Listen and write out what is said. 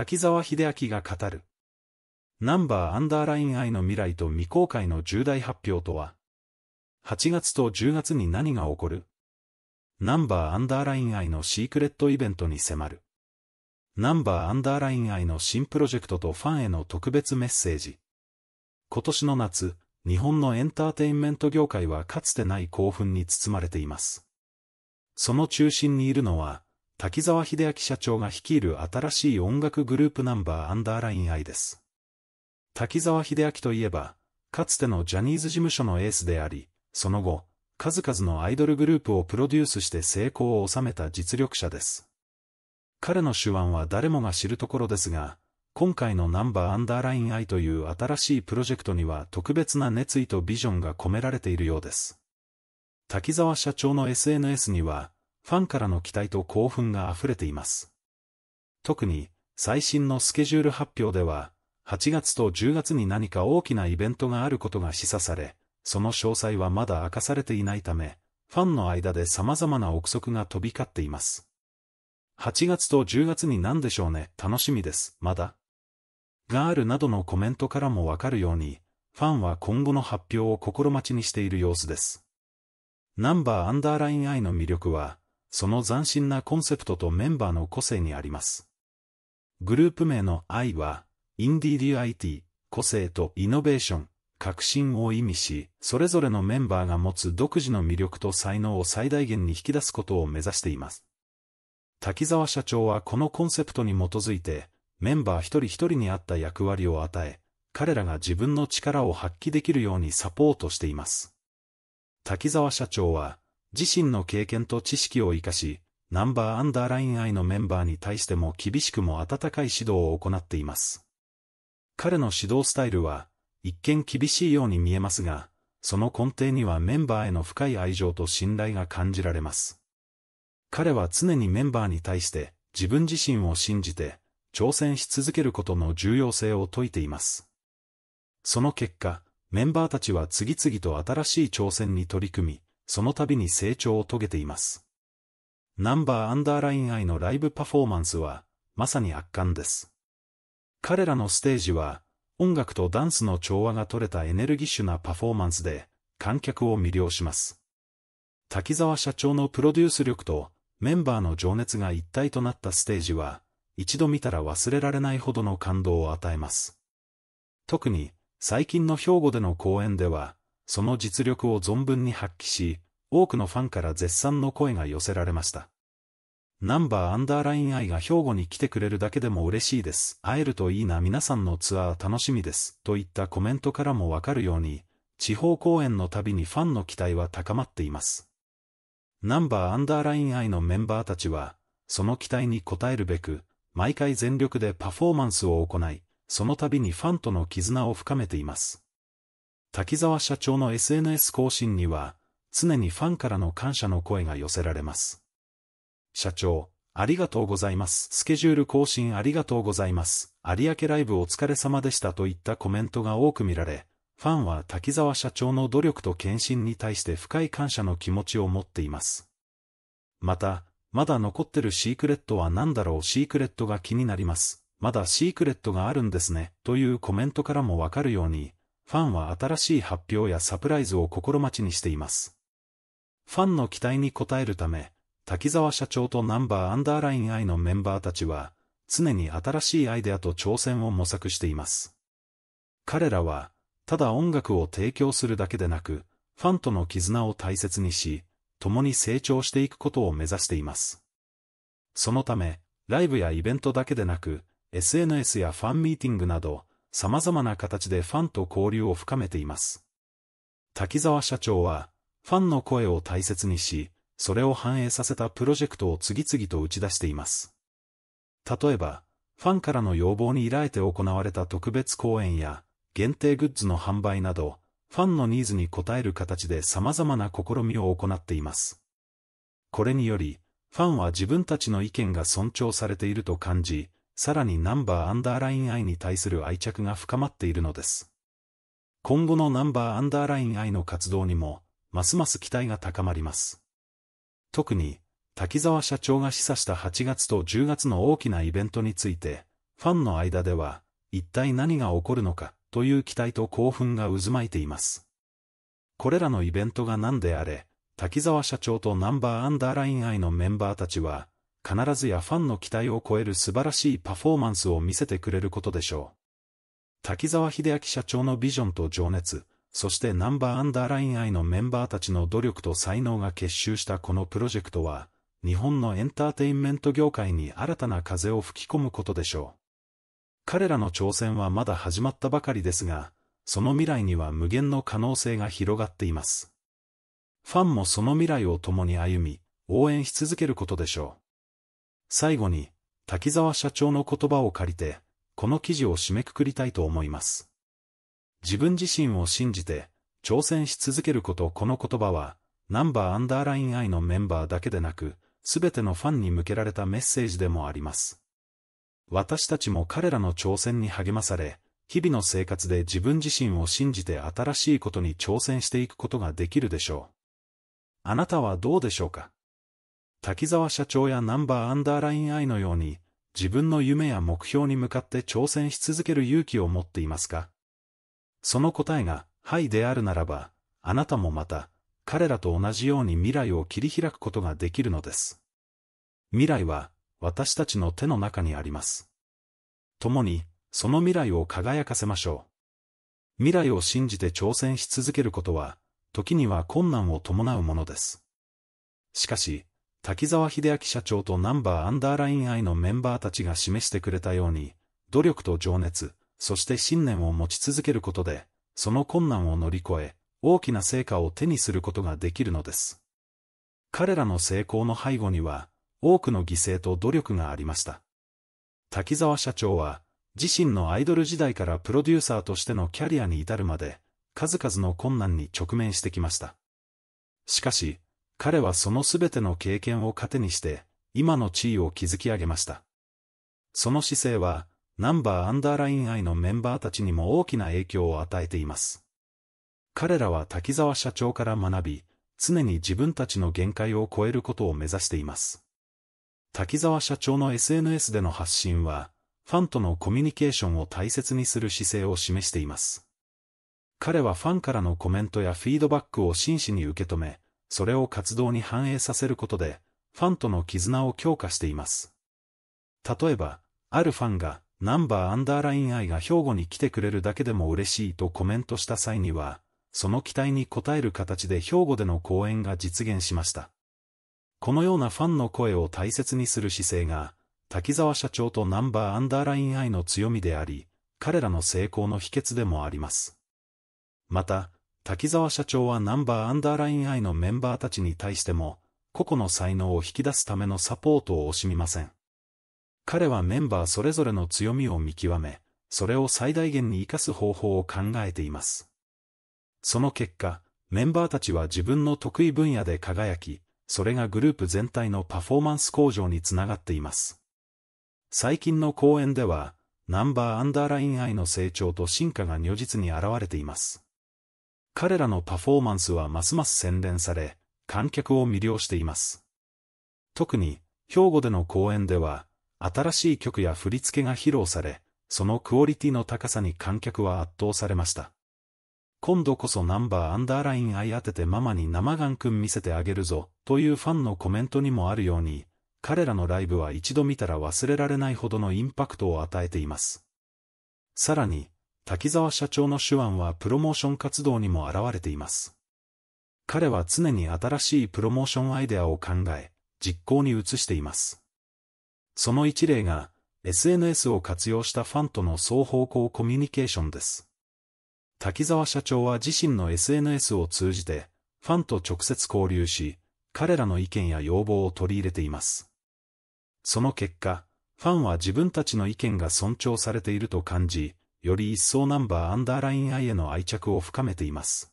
滝沢秀明が語る。ナンバーアンダーライン愛の未来と未公開の重大発表とは ?8 月と10月に何が起こるナンバーアンダーライン愛のシークレットイベントに迫る。ナンバーアンダーライン愛の新プロジェクトとファンへの特別メッセージ。今年の夏、日本のエンターテインメント業界はかつてない興奮に包まれています。その中心にいるのは、滝沢秀明社長が率いる新しい音楽グループナンバーアンダーライン I です。滝沢秀明といえば、かつてのジャニーズ事務所のエースであり、その後、数々のアイドルグループをプロデュースして成功を収めた実力者です。彼の手腕は誰もが知るところですが、今回のナンバーアンダーライン I という新しいプロジェクトには特別な熱意とビジョンが込められているようです。滝沢社長の SNS には、ファンからの期待と興奮が溢れています。特に、最新のスケジュール発表では、8月と10月に何か大きなイベントがあることが示唆され、その詳細はまだ明かされていないため、ファンの間で様々な憶測が飛び交っています。8月と10月に何でしょうね、楽しみです、まだがあるなどのコメントからもわかるように、ファンは今後の発表を心待ちにしている様子です。ナンバーアンダーライン I の魅力は、その斬新なコンセプトとメンバーの個性にあります。グループ名の I は、インディーディ IT、個性とイノベーション、革新を意味し、それぞれのメンバーが持つ独自の魅力と才能を最大限に引き出すことを目指しています。滝沢社長はこのコンセプトに基づいて、メンバー一人一人に合った役割を与え、彼らが自分の力を発揮できるようにサポートしています。滝沢社長は、自身の経験と知識を生かし、ナンバーアンダーライン I のメンバーに対しても厳しくも温かい指導を行っています。彼の指導スタイルは、一見厳しいように見えますが、その根底にはメンバーへの深い愛情と信頼が感じられます。彼は常にメンバーに対して自分自身を信じて挑戦し続けることの重要性を説いています。その結果、メンバーたちは次々と新しい挑戦に取り組み、その度に成長を遂げています。ナンバーアンダーライン愛のライブパフォーマンスは、まさに圧巻です。彼らのステージは、音楽とダンスの調和が取れたエネルギッシュなパフォーマンスで、観客を魅了します。滝沢社長のプロデュース力と、メンバーの情熱が一体となったステージは、一度見たら忘れられないほどの感動を与えます。特に、最近の兵庫での公演では、その実力を存分に発揮し、多くのファンから絶賛の声が寄せられました。ナンバーアンダーライン愛が兵庫に来てくれるだけでも嬉しいです。会えるといいな皆さんのツアー楽しみです。といったコメントからもわかるように、地方公演のたびにファンの期待は高まっています。ナンバーアンダーライン愛のメンバーたちは、その期待に応えるべく、毎回全力でパフォーマンスを行い、その度にファンとの絆を深めています。滝沢社長の SNS 更新には、常にファンからの感謝の声が寄せられます。社長、ありがとうございます。スケジュール更新ありがとうございます。有明ライブお疲れ様でしたといったコメントが多く見られ、ファンは滝沢社長の努力と献身に対して深い感謝の気持ちを持っています。また、まだ残ってるシークレットは何だろうシークレットが気になります。まだシークレットがあるんですね。というコメントからもわかるように、ファンは新しい発表やサプライズを心待ちにしています。ファンの期待に応えるため、滝沢社長とナンバーアンダーライン I のメンバーたちは、常に新しいアイデアと挑戦を模索しています。彼らは、ただ音楽を提供するだけでなく、ファンとの絆を大切にし、共に成長していくことを目指しています。そのため、ライブやイベントだけでなく、SNS やファンミーティングなど、様々な形でファンと交流を深めています。滝沢社長は、ファンの声を大切にし、それを反映させたプロジェクトを次々と打ち出しています。例えば、ファンからの要望に依頼て行われた特別公演や、限定グッズの販売など、ファンのニーズに応える形で様々な試みを行っています。これにより、ファンは自分たちの意見が尊重されていると感じ、さらにナンバーアンダーラインイに対する愛着が深まっているのです。今後のナンバーアンダーラインイの活動にも、ますます期待が高まります。特に、滝沢社長が示唆した8月と10月の大きなイベントについて、ファンの間では、一体何が起こるのか、という期待と興奮が渦巻いています。これらのイベントが何であれ、滝沢社長とナンバーアンダーライン i のメンバーたちは、必ずやファンの期待を超える素晴らしいパフォーマンスを見せてくれることでしょう。滝沢秀明社長のビジョンと情熱、そしてナンバーアンダーライン愛のメンバーたちの努力と才能が結集したこのプロジェクトは、日本のエンターテインメント業界に新たな風を吹き込むことでしょう。彼らの挑戦はまだ始まったばかりですが、その未来には無限の可能性が広がっています。ファンもその未来を共に歩み、応援し続けることでしょう。最後に、滝沢社長の言葉を借りて、この記事を締めくくりたいと思います。自分自身を信じて、挑戦し続けることこの言葉は、ナンバーアンダーラインアイのメンバーだけでなく、すべてのファンに向けられたメッセージでもあります。私たちも彼らの挑戦に励まされ、日々の生活で自分自身を信じて新しいことに挑戦していくことができるでしょう。あなたはどうでしょうか滝沢社長やナンバーアンダーラインイのように、自分の夢や目標に向かって挑戦し続ける勇気を持っていますかその答えが、はいであるならば、あなたもまた、彼らと同じように未来を切り開くことができるのです。未来は、私たちの手の中にあります。共に、その未来を輝かせましょう。未来を信じて挑戦し続けることは、時には困難を伴うものです。しかし、滝沢秀明社長とナンバーアンダーライン愛のメンバーたちが示してくれたように、努力と情熱、そして信念を持ち続けることで、その困難を乗り越え、大きな成果を手にすることができるのです。彼らの成功の背後には、多くの犠牲と努力がありました。滝沢社長は、自身のアイドル時代からプロデューサーとしてのキャリアに至るまで、数々の困難に直面してきました。しかし、彼はその全ての経験を糧にして、今の地位を築き上げました。その姿勢は、ナンバーアンダーライン愛のメンバーたちにも大きな影響を与えています。彼らは滝沢社長から学び、常に自分たちの限界を超えることを目指しています。滝沢社長の SNS での発信は、ファンとのコミュニケーションを大切にする姿勢を示しています。彼はファンからのコメントやフィードバックを真摯に受け止め、それを活動に反映させることで、ファンとの絆を強化しています。例えば、あるファンが、ナンバーアンダーライン愛が兵庫に来てくれるだけでも嬉しいとコメントした際には、その期待に応える形で兵庫での公演が実現しました。このようなファンの声を大切にする姿勢が、滝沢社長とナンバーアンダーライン愛の強みであり、彼らの成功の秘訣でもあります。また、滝沢社長はナンバーアンダーライン I のメンバーたちに対しても、個々の才能を引き出すためのサポートを惜しみません。彼はメンバーそれぞれの強みを見極め、それを最大限に生かす方法を考えています。その結果、メンバーたちは自分の得意分野で輝き、それがグループ全体のパフォーマンス向上につながっています。最近の講演では、ナンバーアンダーライン I の成長と進化が如実に現れています。彼らのパフォーマンスはますます洗練され、観客を魅了しています。特に、兵庫での公演では、新しい曲や振り付けが披露され、そのクオリティの高さに観客は圧倒されました。今度こそナンバーアンダーライン愛当ててママに生ガンくん見せてあげるぞ、というファンのコメントにもあるように、彼らのライブは一度見たら忘れられないほどのインパクトを与えています。さらに、滝沢社長の手腕はプロモーション活動にも現れています。彼は常に新しいプロモーションアイデアを考え、実行に移しています。その一例が、SNS を活用したファンとの双方向コミュニケーションです。滝沢社長は自身の SNS を通じて、ファンと直接交流し、彼らの意見や要望を取り入れています。その結果、ファンは自分たちの意見が尊重されていると感じ、より一層ナンバーアンダーライン I への愛着を深めています。